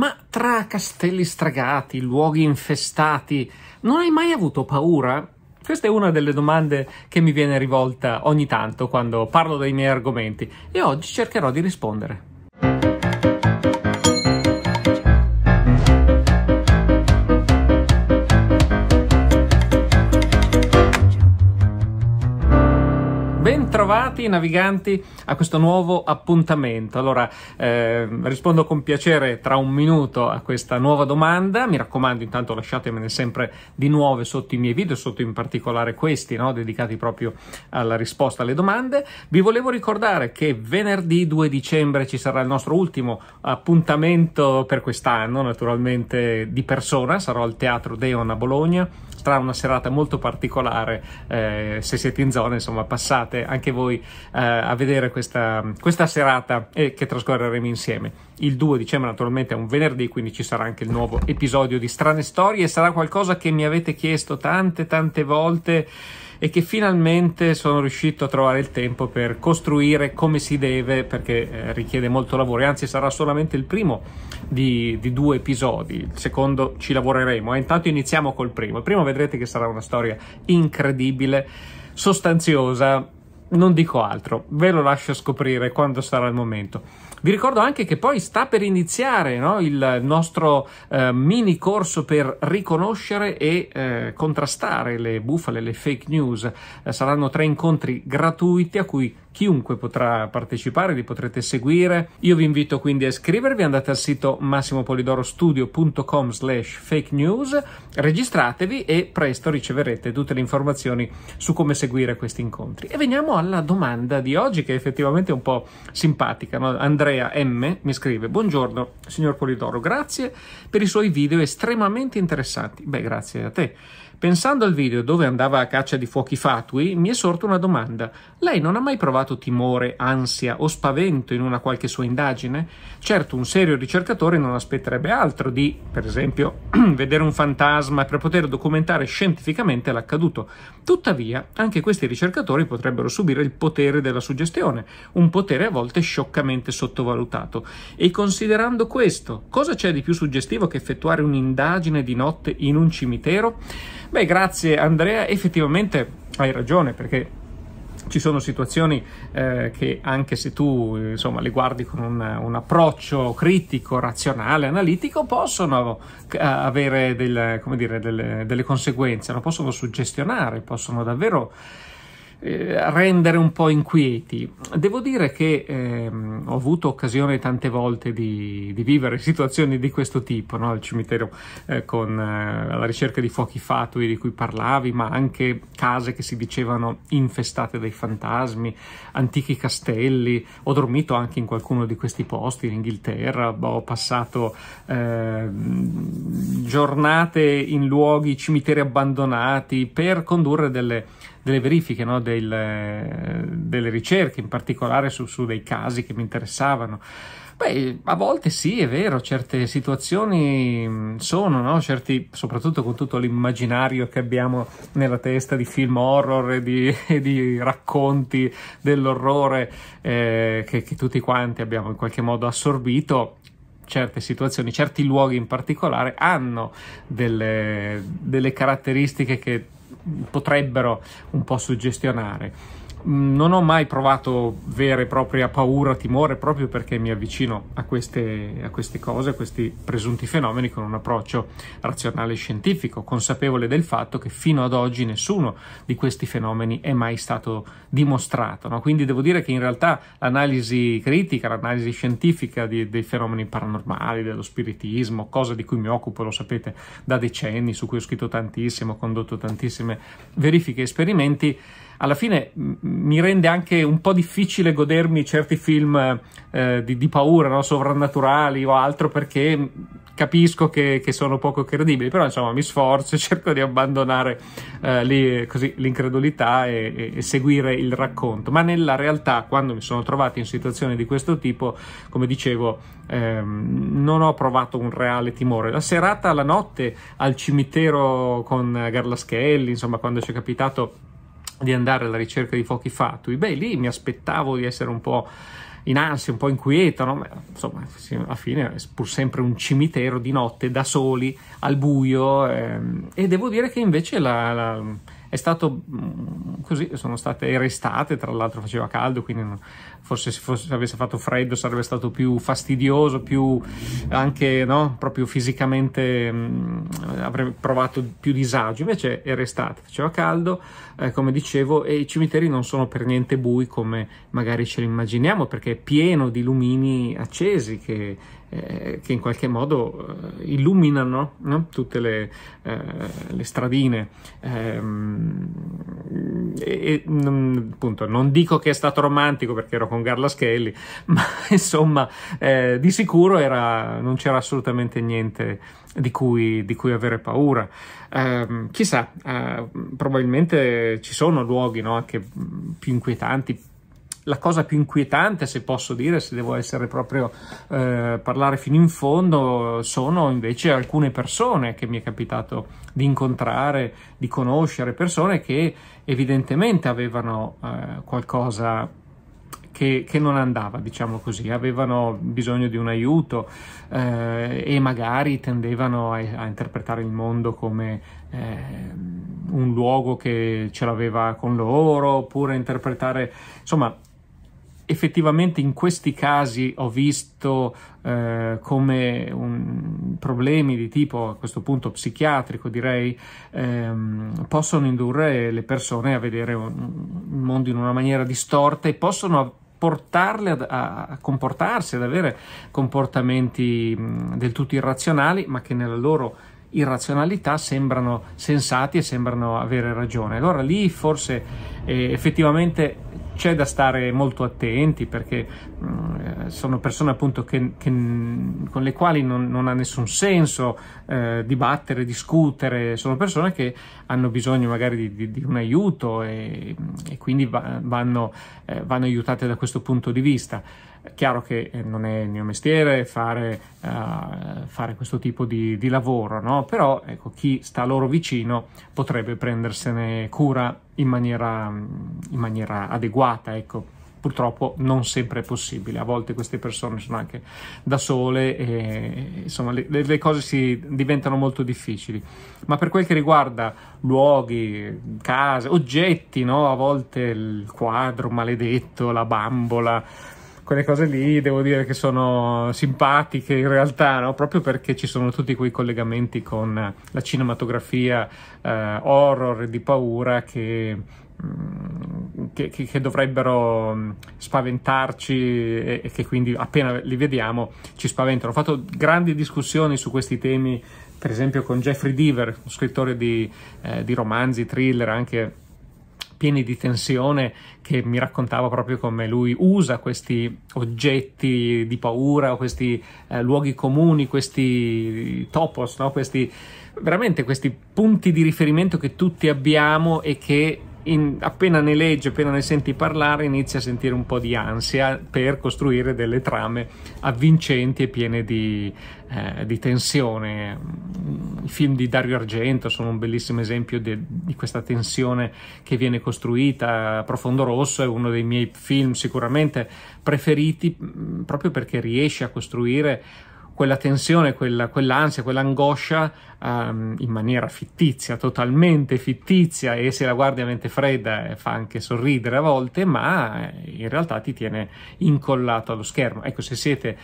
Ma tra castelli stragati, luoghi infestati, non hai mai avuto paura? Questa è una delle domande che mi viene rivolta ogni tanto quando parlo dei miei argomenti e oggi cercherò di rispondere. Bentrovati naviganti a questo nuovo appuntamento. Allora, eh, rispondo con piacere tra un minuto a questa nuova domanda. Mi raccomando, intanto lasciatemene sempre di nuove sotto i miei video, sotto in particolare questi, no? dedicati proprio alla risposta alle domande. Vi volevo ricordare che venerdì 2 dicembre ci sarà il nostro ultimo appuntamento per quest'anno, naturalmente di persona. Sarò al Teatro Deon a Bologna. Sarà una serata molto particolare. Eh, se siete in zona, insomma, passate anche anche voi eh, a vedere questa, questa serata eh, che trascorreremo insieme. Il 2 dicembre naturalmente è un venerdì, quindi ci sarà anche il nuovo episodio di Strane Storie sarà qualcosa che mi avete chiesto tante tante volte e che finalmente sono riuscito a trovare il tempo per costruire come si deve perché eh, richiede molto lavoro e anzi sarà solamente il primo di, di due episodi il secondo ci lavoreremo e eh. intanto iniziamo col primo il primo vedrete che sarà una storia incredibile sostanziosa non dico altro, ve lo lascio scoprire quando sarà il momento. Vi ricordo anche che poi sta per iniziare no? il nostro eh, mini corso per riconoscere e eh, contrastare le bufale, le fake news. Eh, saranno tre incontri gratuiti a cui chiunque potrà partecipare, li potrete seguire. Io vi invito quindi a iscrivervi, andate al sito massimopolidorostudio.com slash fake news, registratevi e presto riceverete tutte le informazioni su come seguire questi incontri. E veniamo alla domanda di oggi che è effettivamente un po' simpatica. No? Andrea M mi scrive, buongiorno signor Polidoro, grazie per i suoi video estremamente interessanti. Beh, grazie a te. Pensando al video dove andava a caccia di fuochi fatui, mi è sorta una domanda. Lei non ha mai provato timore, ansia o spavento in una qualche sua indagine? Certo, un serio ricercatore non aspetterebbe altro di, per esempio, vedere un fantasma per poter documentare scientificamente l'accaduto. Tuttavia, anche questi ricercatori potrebbero subire il potere della suggestione, un potere a volte scioccamente sottovalutato. E considerando questo, cosa c'è di più suggestivo che effettuare un'indagine di notte in un cimitero? Beh, grazie Andrea, effettivamente hai ragione perché ci sono situazioni eh, che anche se tu insomma, le guardi con un, un, approccio critico, razionale, analitico, possono eh, avere del, dire, delle, delle conseguenze, no? possono suggestionare, possono davvero eh, rendere un po' inquieti. Devo dire che ehm, ho avuto occasione tante volte di, di vivere situazioni di questo tipo, no? al cimitero eh, con eh, la ricerca di fuochi fatui di cui parlavi, ma anche case che si dicevano infestate dai fantasmi, antichi castelli, ho dormito anche in qualcuno di questi posti in Inghilterra, ho passato ehm, giornate in luoghi, cimiteri abbandonati per condurre delle delle verifiche, no? Del, delle ricerche, in particolare su, su dei casi che mi interessavano. Beh, a volte sì, è vero, certe situazioni mm, sono, no? Certi, soprattutto con tutto l'immaginario che abbiamo nella testa di film horror e di, e di racconti dell'orrore eh, che, che tutti quanti abbiamo in qualche modo assorbito, certe situazioni, certi luoghi in particolare hanno delle, delle caratteristiche che potrebbero un po' suggestionare. Mm, non ho mai provato vera e propria paura, timore, proprio perché mi avvicino a queste, a queste cose, a questi presunti fenomeni con un approccio razionale e scientifico, consapevole del fatto che fino ad oggi nessuno di questi fenomeni è mai stato dimostrato. No? Quindi devo dire che in realtà l'analisi critica, l'analisi scientifica di, dei fenomeni paranormali, dello spiritismo, cosa di cui mi occupo, lo sapete, da decenni, su cui ho scritto tantissimo, ho condotto tantissime verifiche e esperimenti, alla fine mi rende anche un po' difficile godermi certi film eh, di, di, paura, no? sovrannaturali o altro, perché capisco che, che, sono poco credibili, però insomma mi sforzo e cerco di abbandonare eh, lì, così, l'incredulità e, e, e, seguire il racconto. Ma nella realtà, quando mi sono trovato in situazioni di questo tipo, come dicevo, ehm, non ho provato un reale timore. La serata, la notte al cimitero con Garlaschelli, insomma, quando ci è capitato di andare alla ricerca di fuochi fatui, beh lì mi aspettavo di essere un po' in ansia, un po' inquieto, no? insomma, alla fine è pur sempre un cimitero di notte da soli, al buio, ehm, e devo dire che invece la, la è stato mm, così, sono state restate, tra l'altro faceva caldo, quindi non, forse se, fosse, se avesse fatto freddo sarebbe stato più fastidioso, più anche no, proprio fisicamente mh, mm, avrei provato più disagio. Invece è estate, faceva caldo, eh, come dicevo, e i cimiteri non sono per niente bui come magari ce li immaginiamo, perché è pieno di lumini accesi che eh, che in qualche modo eh, illuminano no? tutte le, eh, le stradine. Ehm, e, non, appunto, non dico che è stato romantico perché ero con Garla Schelli, ma insomma di sicuro era, non c'era assolutamente niente di cui, di cui avere paura. Ehm, chissà, probabilmente ci sono luoghi no, anche più inquietanti, la cosa più inquietante, se posso dire, se devo essere proprio eh, parlare fino in fondo, sono invece alcune persone che mi è capitato di incontrare, di conoscere, persone che evidentemente avevano eh, qualcosa che, che, non andava, diciamo così, avevano bisogno di un aiuto eh, e magari tendevano a, a, interpretare il mondo come eh, un luogo che ce l'aveva con loro, oppure interpretare, insomma, effettivamente in questi casi ho visto eh, come un, problemi di tipo a questo punto psichiatrico direi ehm, possono indurre le persone a vedere un, il mondo in una maniera distorta e possono portarle ad, a, a, comportarsi, ad avere comportamenti mh, mm, del tutto irrazionali ma che nella loro irrazionalità sembrano sensati e sembrano avere ragione. Allora lì forse eh, effettivamente c'è da stare molto attenti perché mh, mm, sono persone appunto che, che, con le quali non, non ha nessun senso eh, dibattere, discutere, sono persone che hanno bisogno magari di, di, di un aiuto e, e quindi va, vanno, eh, vanno aiutate da questo punto di vista. chiaro che eh, non è il mio mestiere fare, uh, fare questo tipo di, di lavoro, no? però ecco, chi sta loro vicino potrebbe prendersene cura in maniera, in maniera adeguata. Ecco purtroppo non sempre è possibile, a volte queste persone sono anche da sole e insomma le, le cose si diventano molto difficili, ma per quel che riguarda luoghi, case, oggetti, no? a volte il quadro maledetto, la bambola, quelle cose lì devo dire che sono simpatiche in realtà, no? proprio perché ci sono tutti quei collegamenti con la cinematografia eh, horror di paura che Mm, che, che, che, dovrebbero mm, spaventarci e, e, che quindi appena li vediamo ci spaventano. Ho fatto grandi discussioni su questi temi, per esempio con Jeffrey Deaver, scrittore di, eh, di romanzi, thriller, anche pieni di tensione che mi raccontava proprio come lui usa questi oggetti di paura, questi eh, luoghi comuni, questi topos, no? questi, veramente questi punti di riferimento che tutti abbiamo e che in, appena ne leggi, appena ne senti parlare, inizi a sentire un po' di ansia per costruire delle trame avvincenti e piene di, eh, di tensione. I film di Dario Argento sono un bellissimo esempio de, di questa tensione che viene costruita. Profondo Rosso è uno dei miei film sicuramente preferiti mm, proprio perché riesce a costruire quella tensione, quella, quell'ansia, quell'angoscia um, in maniera fittizia, totalmente fittizia e se la guardi a mente fredda eh, fa anche sorridere a volte, ma eh, in realtà ti tiene incollato allo schermo. Ecco, se siete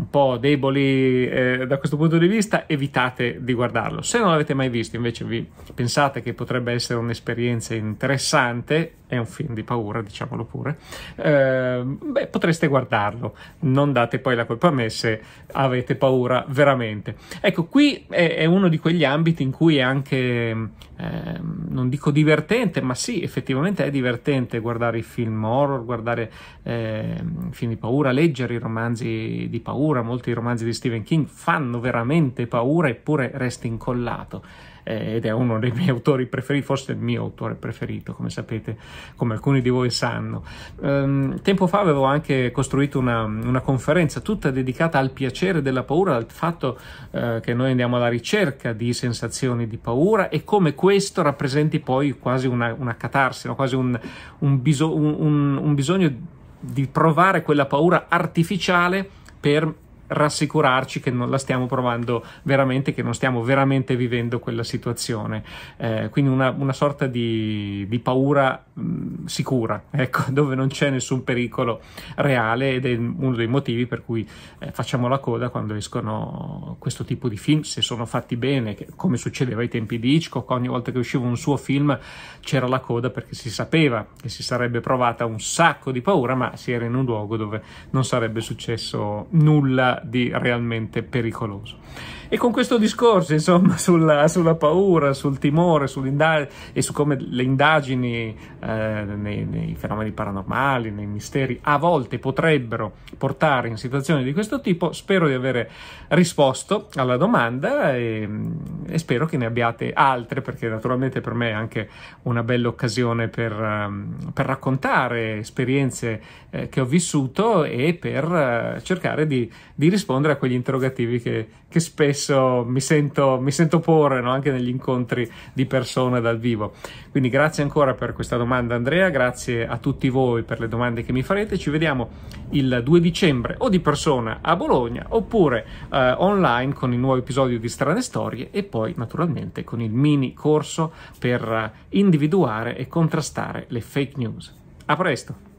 un po' deboli eh, da questo punto di vista, evitate di guardarlo. Se non l'avete mai visto, invece vi pensate che potrebbe essere un'esperienza interessante, è un film di paura, diciamolo pure, eh, beh, potreste guardarlo. Non date poi la colpa a me se avete paura veramente. Ecco, qui è, è uno di quegli ambiti in cui è anche Ehm, non dico divertente, ma sì, effettivamente è divertente guardare i film horror, guardare eh, film di paura, leggere i romanzi di paura, molti romanzi di Stephen King fanno veramente paura eppure resti incollato eh, ed è uno dei miei autori preferiti, forse il mio autore preferito, come sapete, come alcuni di voi sanno. Um, tempo fa avevo anche costruito una, una, conferenza tutta dedicata al piacere della paura, al fatto eh, che noi andiamo alla ricerca di sensazioni di paura e come questo rappresenti poi quasi una, una catarsi, no? quasi un, un, biso- un, un bisogno di provare quella paura artificiale per rassicurarci che non la stiamo provando veramente, che non stiamo veramente vivendo quella situazione. Eh, quindi una, una, sorta di, di paura mh, mm, sicura, ecco, dove non c'è nessun pericolo reale ed è uno dei motivi per cui eh, facciamo la coda quando escono questo tipo di film, se sono fatti bene, che, come succedeva ai tempi di Hitchcock, ogni volta che usciva un suo film c'era la coda perché si sapeva che si sarebbe provata un sacco di paura, ma si era in un luogo dove non sarebbe successo nulla di realmente pericoloso. E con questo discorso, insomma, sulla, sulla paura, sul timore e su come le indagini eh, nei, nei fenomeni paranormali, nei misteri, a volte potrebbero portare in situazioni di questo tipo, spero di avere risposto alla domanda e, e spero che ne abbiate altre, perché naturalmente per me è anche una bella occasione per, ehm, per raccontare esperienze eh, che ho vissuto e per eh, cercare di, di rispondere a quegli interrogativi che, che spesso spesso mi sento, mi sento porre no? anche negli incontri di persone dal vivo. Quindi grazie ancora per questa domanda Andrea, grazie a tutti voi per le domande che mi farete, ci vediamo il 2 dicembre o di persona a Bologna oppure eh, online con il nuovo episodio di Strane Storie e poi naturalmente con il mini corso per eh, individuare e contrastare le fake news. A presto!